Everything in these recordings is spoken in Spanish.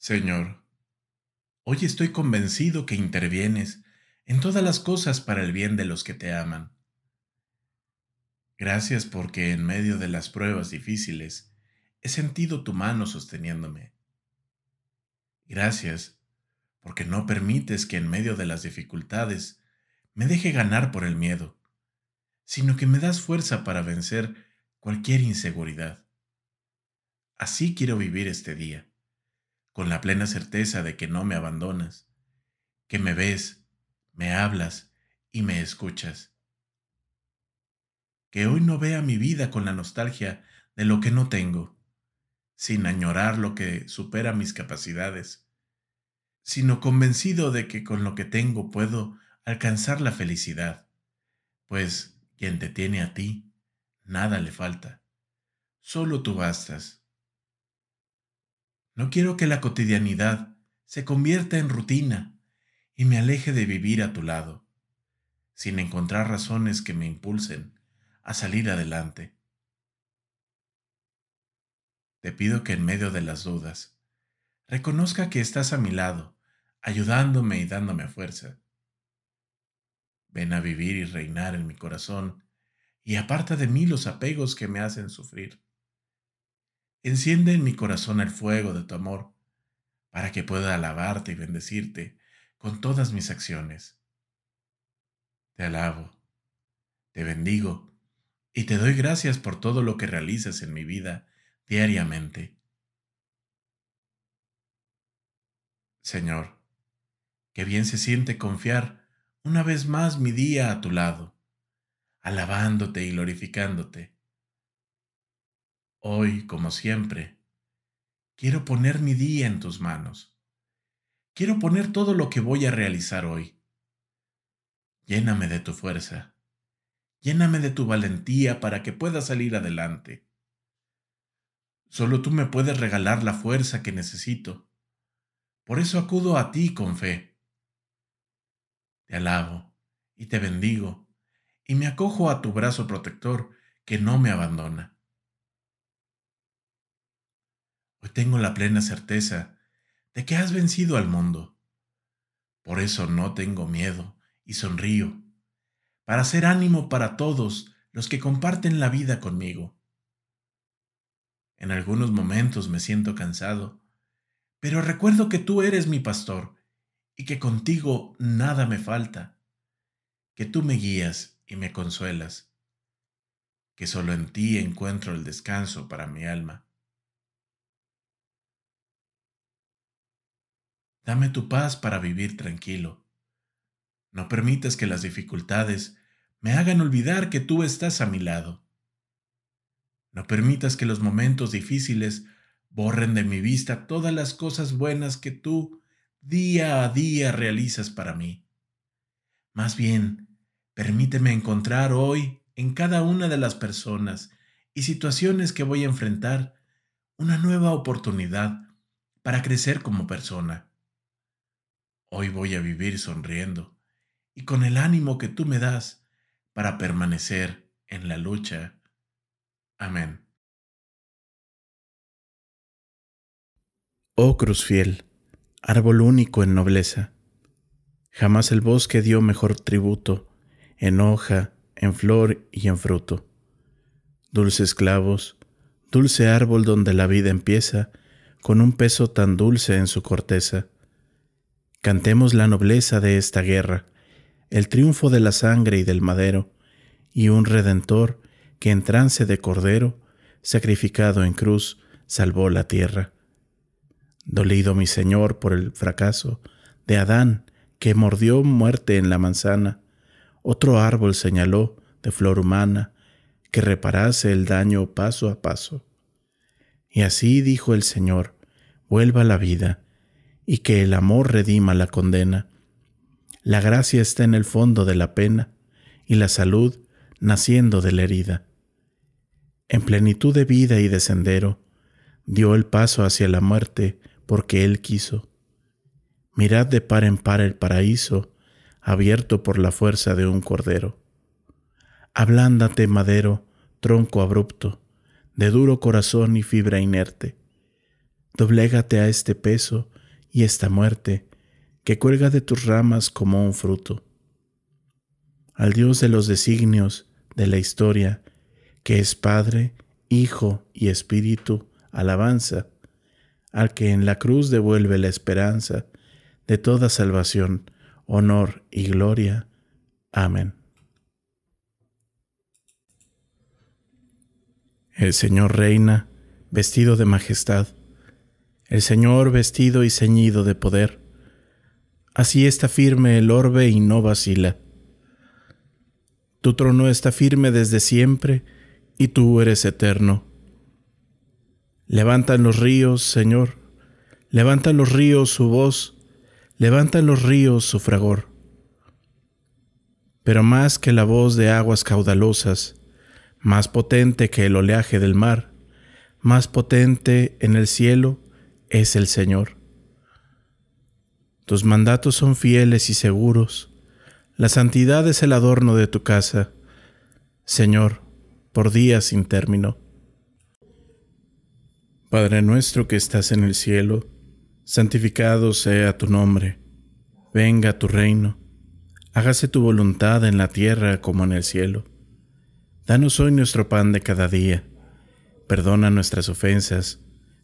Señor, hoy estoy convencido que intervienes en todas las cosas para el bien de los que te aman. Gracias porque en medio de las pruebas difíciles he sentido tu mano sosteniéndome. Gracias porque no permites que en medio de las dificultades me deje ganar por el miedo, sino que me das fuerza para vencer cualquier inseguridad. Así quiero vivir este día con la plena certeza de que no me abandonas, que me ves, me hablas y me escuchas. Que hoy no vea mi vida con la nostalgia de lo que no tengo, sin añorar lo que supera mis capacidades, sino convencido de que con lo que tengo puedo alcanzar la felicidad, pues quien te tiene a ti, nada le falta, solo tú bastas. No quiero que la cotidianidad se convierta en rutina y me aleje de vivir a tu lado, sin encontrar razones que me impulsen a salir adelante. Te pido que en medio de las dudas, reconozca que estás a mi lado, ayudándome y dándome fuerza. Ven a vivir y reinar en mi corazón, y aparta de mí los apegos que me hacen sufrir. Enciende en mi corazón el fuego de tu amor, para que pueda alabarte y bendecirte con todas mis acciones. Te alabo, te bendigo y te doy gracias por todo lo que realizas en mi vida diariamente. Señor, qué bien se siente confiar una vez más mi día a tu lado, alabándote y glorificándote. Hoy, como siempre, quiero poner mi día en tus manos. Quiero poner todo lo que voy a realizar hoy. Lléname de tu fuerza. Lléname de tu valentía para que pueda salir adelante. Solo tú me puedes regalar la fuerza que necesito. Por eso acudo a ti con fe. Te alabo y te bendigo y me acojo a tu brazo protector que no me abandona. Hoy tengo la plena certeza de que has vencido al mundo. Por eso no tengo miedo y sonrío, para ser ánimo para todos los que comparten la vida conmigo. En algunos momentos me siento cansado, pero recuerdo que tú eres mi pastor y que contigo nada me falta, que tú me guías y me consuelas, que solo en ti encuentro el descanso para mi alma. Dame tu paz para vivir tranquilo. No permitas que las dificultades me hagan olvidar que tú estás a mi lado. No permitas que los momentos difíciles borren de mi vista todas las cosas buenas que tú día a día realizas para mí. Más bien, permíteme encontrar hoy en cada una de las personas y situaciones que voy a enfrentar una nueva oportunidad para crecer como persona. Hoy voy a vivir sonriendo y con el ánimo que tú me das para permanecer en la lucha. Amén. Oh cruz fiel, árbol único en nobleza, jamás el bosque dio mejor tributo, en hoja, en flor y en fruto. Dulces clavos, dulce árbol donde la vida empieza, con un peso tan dulce en su corteza Cantemos la nobleza de esta guerra, el triunfo de la sangre y del madero, y un redentor que en trance de cordero, sacrificado en cruz, salvó la tierra. Dolido mi Señor por el fracaso de Adán, que mordió muerte en la manzana, otro árbol señaló de flor humana, que reparase el daño paso a paso. Y así dijo el Señor, vuelva la vida, y que el amor redima la condena. La gracia está en el fondo de la pena y la salud naciendo de la herida. En plenitud de vida y de sendero, dio el paso hacia la muerte porque él quiso. Mirad de par en par el paraíso, abierto por la fuerza de un cordero. Ablándate, madero, tronco abrupto, de duro corazón y fibra inerte. Doblégate a este peso y esta muerte que cuelga de tus ramas como un fruto. Al Dios de los designios de la historia, que es Padre, Hijo y Espíritu, alabanza, al que en la cruz devuelve la esperanza de toda salvación, honor y gloria. Amén. El Señor reina, vestido de majestad el Señor vestido y ceñido de poder. Así está firme el orbe y no vacila. Tu trono está firme desde siempre, y tú eres eterno. Levantan los ríos, Señor, levantan los ríos su voz, levantan los ríos su fragor. Pero más que la voz de aguas caudalosas, más potente que el oleaje del mar, más potente en el cielo, es el Señor. Tus mandatos son fieles y seguros. La santidad es el adorno de tu casa, Señor, por días sin término. Padre nuestro que estás en el cielo, santificado sea tu nombre. Venga tu reino. Hágase tu voluntad en la tierra como en el cielo. Danos hoy nuestro pan de cada día. Perdona nuestras ofensas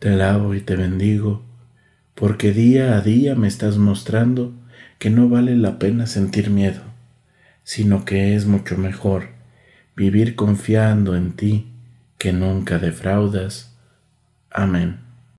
Te alabo y te bendigo, porque día a día me estás mostrando que no vale la pena sentir miedo, sino que es mucho mejor vivir confiando en ti, que nunca defraudas. Amén.